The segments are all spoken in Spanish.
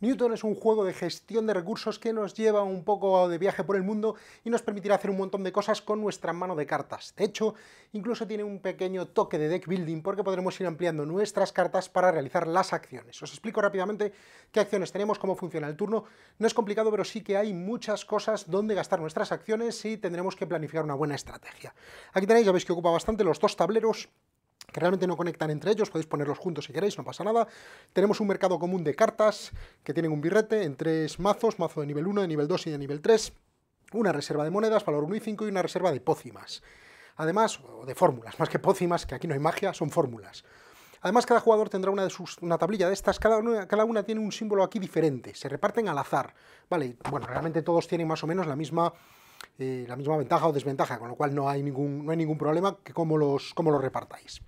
Newton es un juego de gestión de recursos que nos lleva un poco de viaje por el mundo y nos permitirá hacer un montón de cosas con nuestra mano de cartas. De hecho, incluso tiene un pequeño toque de deck building porque podremos ir ampliando nuestras cartas para realizar las acciones. Os explico rápidamente qué acciones tenemos, cómo funciona el turno. No es complicado, pero sí que hay muchas cosas donde gastar nuestras acciones y tendremos que planificar una buena estrategia. Aquí tenéis, ya veis que ocupa bastante los dos tableros que realmente no conectan entre ellos, podéis ponerlos juntos si queréis, no pasa nada. Tenemos un mercado común de cartas que tienen un birrete en tres mazos, mazo de nivel 1, de nivel 2 y de nivel 3, una reserva de monedas, valor 1 y 5 y una reserva de pócimas. Además, o de fórmulas, más que pócimas, que aquí no hay magia, son fórmulas. Además, cada jugador tendrá una, de sus, una tablilla de estas, cada una, cada una tiene un símbolo aquí diferente, se reparten al azar. Vale, bueno, realmente todos tienen más o menos la misma eh, la misma ventaja o desventaja, con lo cual no hay ningún, no hay ningún problema que cómo los, cómo los repartáis.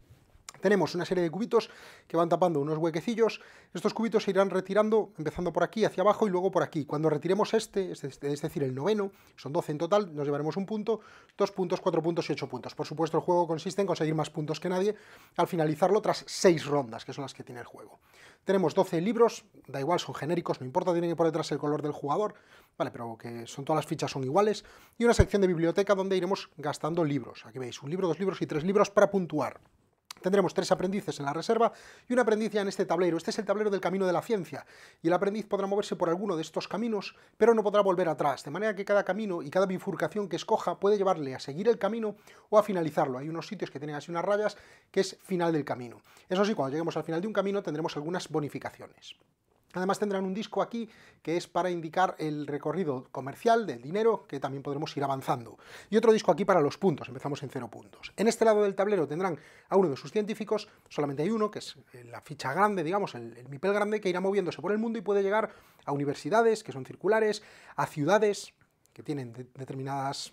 Tenemos una serie de cubitos que van tapando unos huequecillos. Estos cubitos se irán retirando, empezando por aquí, hacia abajo y luego por aquí. Cuando retiremos este, es decir, el noveno, son 12 en total, nos llevaremos un punto, dos puntos, cuatro puntos y ocho puntos. Por supuesto, el juego consiste en conseguir más puntos que nadie al finalizarlo tras seis rondas, que son las que tiene el juego. Tenemos 12 libros, da igual, son genéricos, no importa, tienen que por detrás el color del jugador, vale, pero que son todas las fichas son iguales, y una sección de biblioteca donde iremos gastando libros. Aquí veis, un libro, dos libros y tres libros para puntuar. Tendremos tres aprendices en la reserva y un aprendiz en este tablero. Este es el tablero del camino de la ciencia y el aprendiz podrá moverse por alguno de estos caminos, pero no podrá volver atrás, de manera que cada camino y cada bifurcación que escoja puede llevarle a seguir el camino o a finalizarlo. Hay unos sitios que tienen así unas rayas que es final del camino. Eso sí, cuando lleguemos al final de un camino tendremos algunas bonificaciones. Además tendrán un disco aquí que es para indicar el recorrido comercial del dinero, que también podremos ir avanzando. Y otro disco aquí para los puntos, empezamos en cero puntos. En este lado del tablero tendrán a uno de sus científicos, solamente hay uno, que es eh, la ficha grande, digamos, el, mipel grande, que irá moviéndose por el mundo y puede llegar a universidades, que son circulares, a ciudades, que tienen determinadas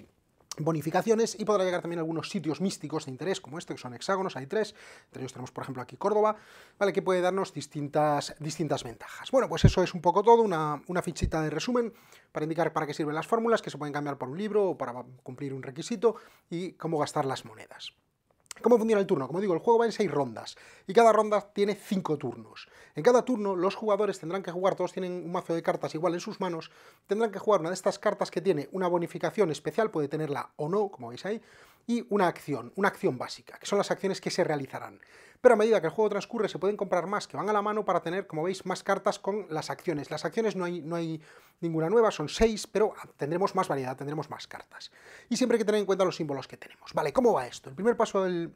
bonificaciones y podrá llegar también a algunos sitios místicos de interés como este, que son hexágonos, hay tres, entre ellos tenemos por ejemplo aquí Córdoba, ¿vale? que puede darnos distintas, distintas ventajas. Bueno, pues eso es un poco todo, una, una fichita de resumen para indicar para qué sirven las fórmulas, que se pueden cambiar por un libro o para cumplir un requisito y cómo gastar las monedas. ¿Cómo funciona el turno? Como digo, el juego va en seis rondas y cada ronda tiene cinco turnos. En cada turno los jugadores tendrán que jugar, todos tienen un mazo de cartas igual en sus manos, tendrán que jugar una de estas cartas que tiene una bonificación especial, puede tenerla o no, como veis ahí, y una acción, una acción básica, que son las acciones que se realizarán. Pero a medida que el juego transcurre se pueden comprar más que van a la mano para tener, como veis, más cartas con las acciones. Las acciones no hay, no hay ninguna nueva, son seis, pero tendremos más variedad, tendremos más cartas. Y siempre hay que tener en cuenta los símbolos que tenemos. Vale, ¿cómo va esto? El primer paso de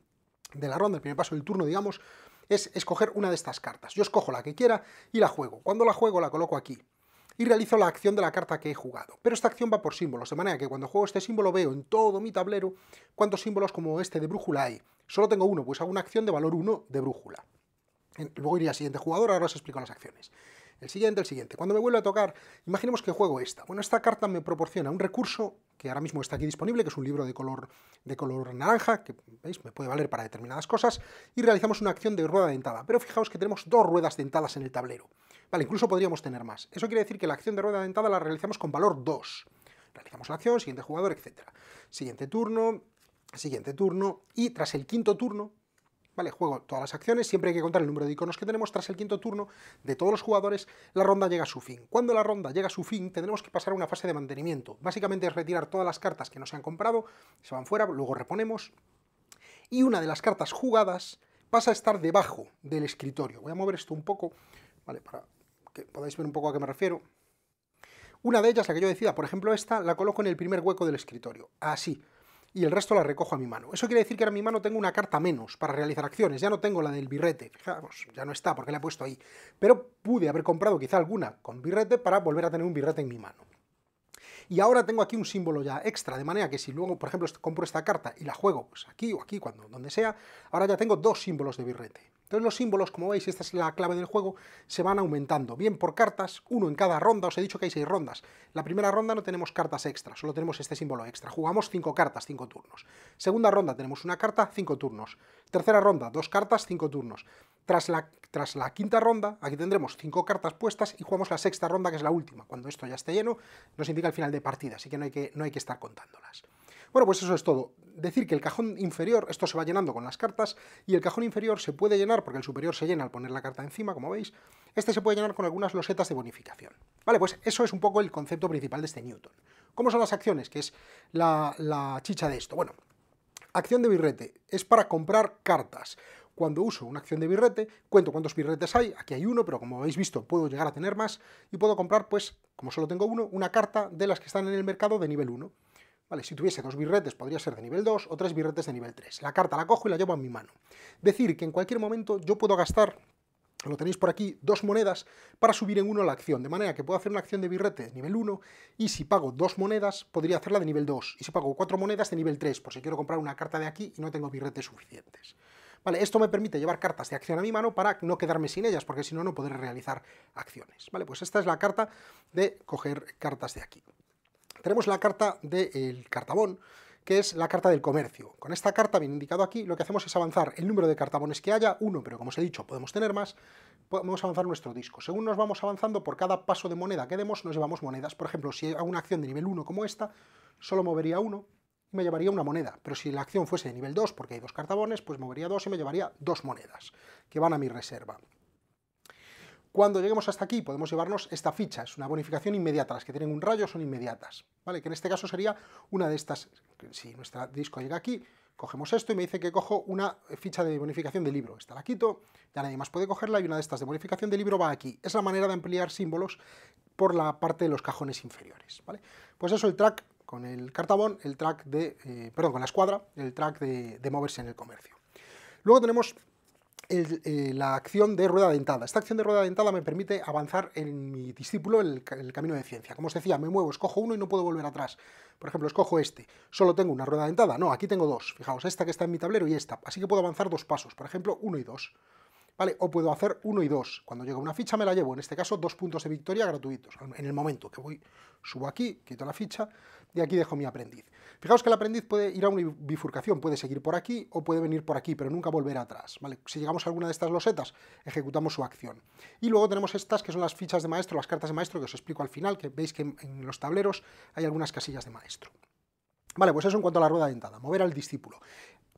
la ronda, el primer paso del turno, digamos, es escoger una de estas cartas. Yo escojo la que quiera y la juego. Cuando la juego la coloco aquí y realizo la acción de la carta que he jugado. Pero esta acción va por símbolos, de manera que cuando juego este símbolo veo en todo mi tablero cuántos símbolos como este de brújula hay. Solo tengo uno, pues hago una acción de valor 1 de brújula. Luego iría al siguiente jugador, ahora os explico las acciones. El siguiente, el siguiente. Cuando me vuelve a tocar, imaginemos que juego esta. Bueno, esta carta me proporciona un recurso que ahora mismo está aquí disponible, que es un libro de color, de color naranja, que veis, me puede valer para determinadas cosas, y realizamos una acción de rueda dentada. Pero fijaos que tenemos dos ruedas dentadas en el tablero. Vale, incluso podríamos tener más. Eso quiere decir que la acción de rueda dentada la realizamos con valor 2. Realizamos la acción, siguiente jugador, etc. Siguiente turno, siguiente turno, y tras el quinto turno, ¿vale? Juego todas las acciones, siempre hay que contar el número de iconos que tenemos. Tras el quinto turno de todos los jugadores, la ronda llega a su fin. Cuando la ronda llega a su fin, tendremos que pasar a una fase de mantenimiento. Básicamente es retirar todas las cartas que no se han comprado, se van fuera, luego reponemos. Y una de las cartas jugadas pasa a estar debajo del escritorio. Voy a mover esto un poco, ¿vale? Para que podáis ver un poco a qué me refiero. Una de ellas, la que yo decida, por ejemplo esta, la coloco en el primer hueco del escritorio, así, y el resto la recojo a mi mano. Eso quiere decir que ahora en mi mano tengo una carta menos para realizar acciones, ya no tengo la del birrete, fijaos, ya no está porque la he puesto ahí, pero pude haber comprado quizá alguna con birrete para volver a tener un birrete en mi mano. Y ahora tengo aquí un símbolo ya extra, de manera que si luego, por ejemplo, compro esta carta y la juego pues aquí o aquí, cuando, donde sea, ahora ya tengo dos símbolos de birrete. Entonces los símbolos, como veis, esta es la clave del juego, se van aumentando, bien por cartas, uno en cada ronda, os he dicho que hay seis rondas. La primera ronda no tenemos cartas extra, solo tenemos este símbolo extra. Jugamos cinco cartas, cinco turnos. Segunda ronda tenemos una carta, cinco turnos. Tercera ronda, dos cartas, cinco turnos. Tras la, tras la, quinta ronda, aquí tendremos cinco cartas puestas y jugamos la sexta ronda, que es la última. Cuando esto ya esté lleno, nos indica el final de partida, así que no hay que, no hay que estar contándolas. Bueno, pues eso es todo. Decir que el cajón inferior, esto se va llenando con las cartas, y el cajón inferior se puede llenar, porque el superior se llena al poner la carta encima, como veis, este se puede llenar con algunas losetas de bonificación. Vale, pues eso es un poco el concepto principal de este Newton. ¿Cómo son las acciones? Que es la, la chicha de esto. Bueno, acción de birrete es para comprar cartas cuando uso una acción de birrete, cuento cuántos birretes hay, aquí hay uno, pero como habéis visto puedo llegar a tener más, y puedo comprar, pues, como solo tengo uno, una carta de las que están en el mercado de nivel 1 si tuviese dos birretes podría ser de nivel 2 o tres birretes de nivel 3. La carta la cojo y la llevo a mi mano. Decir que en cualquier momento yo puedo gastar lo tenéis por aquí, dos monedas para subir en uno la acción, de manera que puedo hacer una acción de birrete de nivel 1 y si pago dos monedas podría hacerla de nivel 2 y si pago cuatro monedas de nivel 3 por si quiero comprar una carta de aquí y no tengo birretes suficientes. Vale, esto me permite llevar cartas de acción a mi mano para no quedarme sin ellas, porque si no, no podré realizar acciones. Vale, pues esta es la carta de coger cartas de aquí tenemos la carta del cartabón, que es la carta del comercio. Con esta carta, bien indicado aquí, lo que hacemos es avanzar el número de cartabones que haya, uno, pero como os he dicho, podemos tener más, podemos avanzar nuestro disco. Según nos vamos avanzando, por cada paso de moneda que demos, nos llevamos monedas. Por ejemplo, si hago una acción de nivel 1 como esta, solo movería uno y me llevaría una moneda. Pero si la acción fuese de nivel 2, porque hay dos cartabones, pues movería dos y me llevaría dos monedas, que van a mi reserva. Cuando lleguemos hasta aquí podemos llevarnos esta ficha, es una bonificación inmediata, las que tienen un rayo son inmediatas. ¿vale? Que en este caso sería una de estas, si nuestro disco llega aquí, cogemos esto y me dice que cojo una ficha de bonificación de libro. Esta la quito, ya nadie más puede cogerla y una de estas de bonificación de libro va aquí. Es la manera de ampliar símbolos por la parte de los cajones inferiores, ¿vale? Pues eso, el track con el cartabón, el track de, eh, perdón, con la escuadra, el track de, de moverse en el comercio. Luego tenemos eh, la acción de rueda dentada. Esta acción de rueda dentada me permite avanzar en mi discípulo el, el, camino de ciencia. Como os decía, me muevo, escojo uno y no puedo volver atrás. Por ejemplo, escojo este. Solo tengo una rueda dentada. No, aquí tengo dos. Fijaos, esta que está en mi tablero y esta. Así que puedo avanzar dos pasos. Por ejemplo, uno y dos. O puedo hacer uno y dos. Cuando llega una ficha me la llevo, en este caso, dos puntos de victoria gratuitos. En el momento que voy, subo aquí, quito la ficha y aquí dejo mi aprendiz. Fijaos que el aprendiz puede ir a una bifurcación, puede seguir por aquí o puede venir por aquí, pero nunca volver atrás, Si llegamos a alguna de estas losetas, ejecutamos su acción. Y luego tenemos estas que son las fichas de maestro, las cartas de maestro que os explico al final, que veis que en los tableros hay algunas casillas de maestro. Vale, pues eso en cuanto a la rueda dentada, mover al discípulo.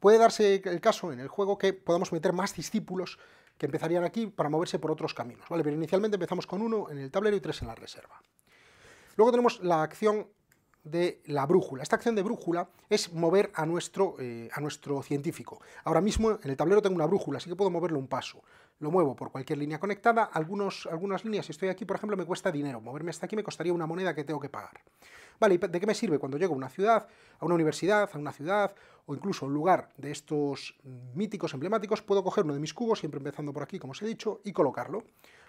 Puede darse el caso en el juego que podamos meter más discípulos que empezarían aquí para moverse por otros caminos, ¿vale? Pero inicialmente empezamos con uno en el tablero y tres en la reserva. Luego tenemos la acción de la brújula. Esta acción de brújula es mover a nuestro, eh, a nuestro científico. Ahora mismo en el tablero tengo una brújula, así que puedo moverlo un paso. Lo muevo por cualquier línea conectada. Algunos, algunas líneas, si estoy aquí, por ejemplo, me cuesta dinero. Moverme hasta aquí me costaría una moneda que tengo que pagar. Vale, ¿de qué me sirve cuando llego a una ciudad, a una universidad, a una ciudad o incluso en lugar de estos míticos emblemáticos, puedo coger uno de mis cubos, siempre empezando por aquí, como os he dicho, y colocarlo.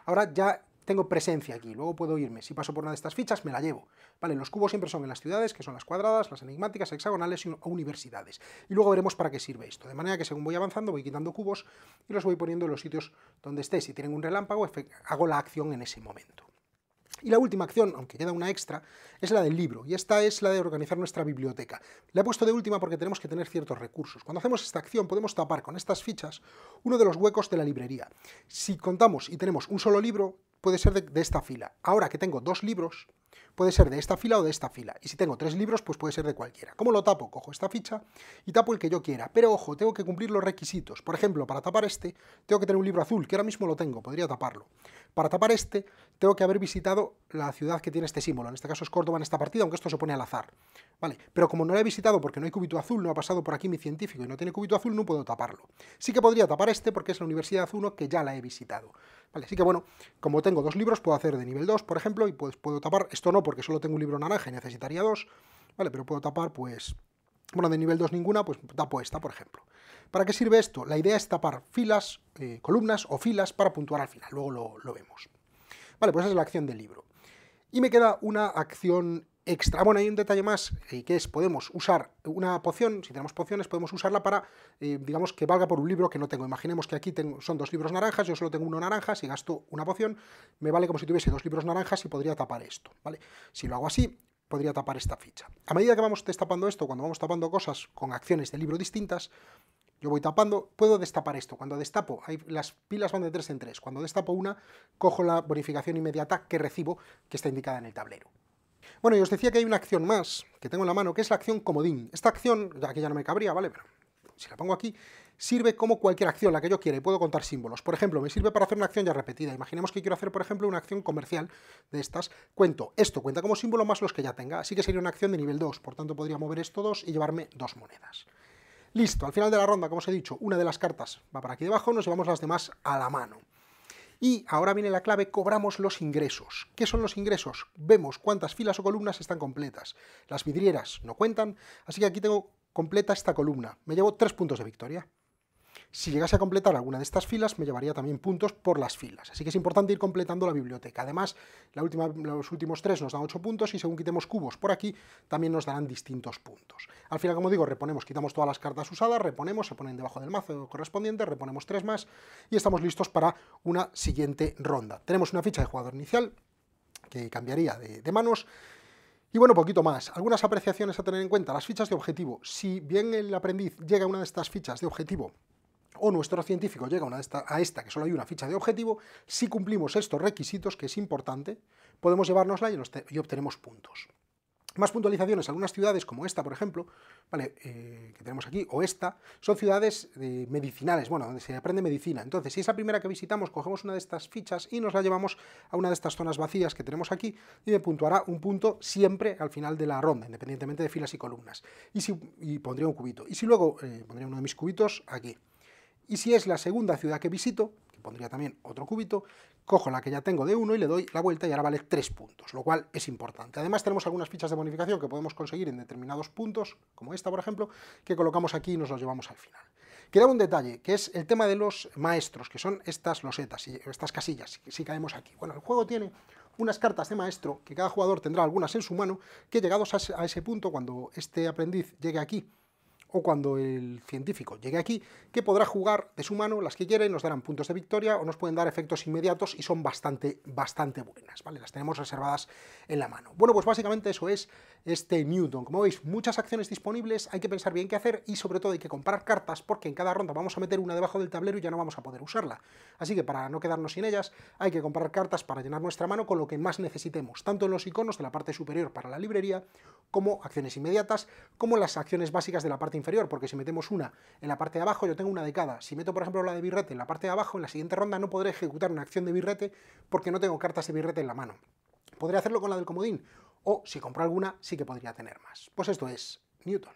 Ahora ya tengo presencia aquí, luego puedo irme. Si paso por una de estas fichas, me la llevo. Vale, los cubos siempre son en las ciudades, que son las cuadradas, las enigmáticas, hexagonales o universidades. Y luego veremos para qué sirve esto. De manera que según voy avanzando, voy quitando cubos y los voy poniendo en los sitios donde esté. Si tienen un relámpago, hago la acción en ese momento. Y la última acción, aunque queda una extra, es la del libro, y esta es la de organizar nuestra biblioteca. La he puesto de última porque tenemos que tener ciertos recursos. Cuando hacemos esta acción podemos tapar con estas fichas uno de los huecos de la librería. Si contamos y tenemos un solo libro, puede ser de, esta fila. Ahora que tengo dos libros, puede ser de esta fila o de esta fila. Y si tengo tres libros, pues puede ser de cualquiera. ¿Cómo lo tapo? Cojo esta ficha y tapo el que yo quiera. Pero ojo, tengo que cumplir los requisitos. Por ejemplo, para tapar este, tengo que tener un libro azul, que ahora mismo lo tengo, podría taparlo. Para tapar este, tengo que haber visitado la ciudad que tiene este símbolo. En este caso es Córdoba en esta partida, aunque esto se pone al azar. Vale, pero como no lo he visitado porque no hay cúbito azul, no ha pasado por aquí mi científico y no tiene cúbito azul, no puedo taparlo. Sí que podría tapar este porque es la Universidad 1 que ya la he visitado así que bueno, como tengo dos libros, puedo hacer de nivel 2, por ejemplo, y pues puedo tapar, esto no porque solo tengo un libro naranja y necesitaría dos, vale, pero puedo tapar pues, bueno, de nivel 2 ninguna, pues tapo esta, por ejemplo. ¿Para qué sirve esto? La idea es tapar filas, eh, columnas o filas para puntuar al final, luego lo, lo vemos. Vale, pues esa es la acción del libro. Y me queda una acción extra. Bueno, hay un detalle más, eh, que es, podemos usar una poción, si tenemos pociones, podemos usarla para, eh, digamos, que valga por un libro que no tengo. Imaginemos que aquí son dos libros naranjas, yo solo tengo uno naranja, si gasto una poción, me vale como si tuviese dos libros naranjas y podría tapar esto, ¿vale? Si lo hago así, podría tapar esta ficha. A medida que vamos destapando esto, cuando vamos tapando cosas con acciones de libro distintas, yo voy tapando, puedo destapar esto. Cuando destapo, las pilas van de tres en tres, Cuando destapo una, cojo la bonificación inmediata que recibo, que está indicada en el tablero. Bueno, y os decía que hay una acción más que tengo en la mano, que es la acción comodín. Esta acción, ya que ya no me cabría, ¿vale? Pero si la pongo aquí, sirve como cualquier acción, la que yo quiera, y puedo contar símbolos. Por ejemplo, me sirve para hacer una acción ya repetida. Imaginemos que quiero hacer, por ejemplo, una acción comercial de estas. Cuento esto, cuenta como símbolo más los que ya tenga, así que sería una acción de nivel 2, por tanto podría mover esto 2 y llevarme dos monedas. Listo, al final de la ronda, como os he dicho, una de las cartas va para aquí debajo, nos llevamos las demás a la mano. Y ahora viene la clave, cobramos los ingresos. ¿Qué son los ingresos? Vemos cuántas filas o columnas están completas. Las vidrieras no cuentan, así que aquí tengo completa esta columna. Me llevo tres puntos de victoria. Si llegase a completar alguna de estas filas, me llevaría también puntos por las filas. Así que es importante ir completando la biblioteca. Además, la última, los últimos tres nos dan 8 puntos y según quitemos cubos por aquí, también nos darán distintos puntos. Al final, como digo, reponemos, quitamos todas las cartas usadas, reponemos, se ponen debajo del mazo correspondiente, reponemos tres más y estamos listos para una siguiente ronda. Tenemos una ficha de jugador inicial que cambiaría de manos. Y bueno, poquito más. Algunas apreciaciones a tener en cuenta. Las fichas de objetivo. Si bien el aprendiz llega a una de estas fichas de objetivo o nuestro científico llega a esta, a esta, que solo hay una ficha de objetivo, si cumplimos estos requisitos, que es importante, podemos llevárnosla y, obtenemos puntos. Más puntualizaciones, algunas ciudades como esta, por ejemplo, eh, que tenemos aquí, o esta, son ciudades eh, medicinales, bueno, donde se aprende medicina. Entonces, si es la primera que visitamos, cogemos una de estas fichas y nos la llevamos a una de estas zonas vacías que tenemos aquí y me puntuará un punto siempre al final de la ronda, independientemente de filas y columnas. Y, pondría un cubito. Y si luego eh, pondría uno de mis cubitos aquí. Y si es la segunda ciudad que visito, que pondría también otro cúbito, cojo la que ya tengo de uno y le doy la vuelta y ahora vale 3 puntos, lo cual es importante. Además tenemos algunas fichas de bonificación que podemos conseguir en determinados puntos, como esta por ejemplo, que colocamos aquí y nos los llevamos al final. Queda un detalle, que es el tema de los maestros, que son estas losetas, estas casillas, si caemos aquí. Bueno, el juego tiene unas cartas de maestro, que cada jugador tendrá algunas en su mano, que llegados a ese punto, cuando este aprendiz llegue aquí cuando el científico llegue aquí, que podrá jugar de su mano las que quiera nos darán puntos de victoria o nos pueden dar efectos inmediatos y son bastante, bastante buenas, ¿vale? Las tenemos reservadas en la mano. Bueno, pues básicamente eso es este Newton. Como veis, muchas acciones disponibles, hay que pensar bien qué hacer y sobre todo hay que comprar cartas porque en cada ronda vamos a meter una debajo del tablero y ya no vamos a poder usarla. Así que para no quedarnos sin ellas, hay que comprar cartas para llenar nuestra mano con lo que más necesitemos, tanto en los iconos de la parte superior para la librería, como acciones inmediatas, como las acciones básicas de la parte inferior porque si metemos una en la parte de abajo, yo tengo una de cada. Si meto, por ejemplo, la de birrete en la parte de abajo, en la siguiente ronda no podré ejecutar una acción de birrete porque no tengo cartas de birrete en la mano. Podría hacerlo con la del comodín, o si compro alguna, sí que podría tener más. Pues esto es Newton.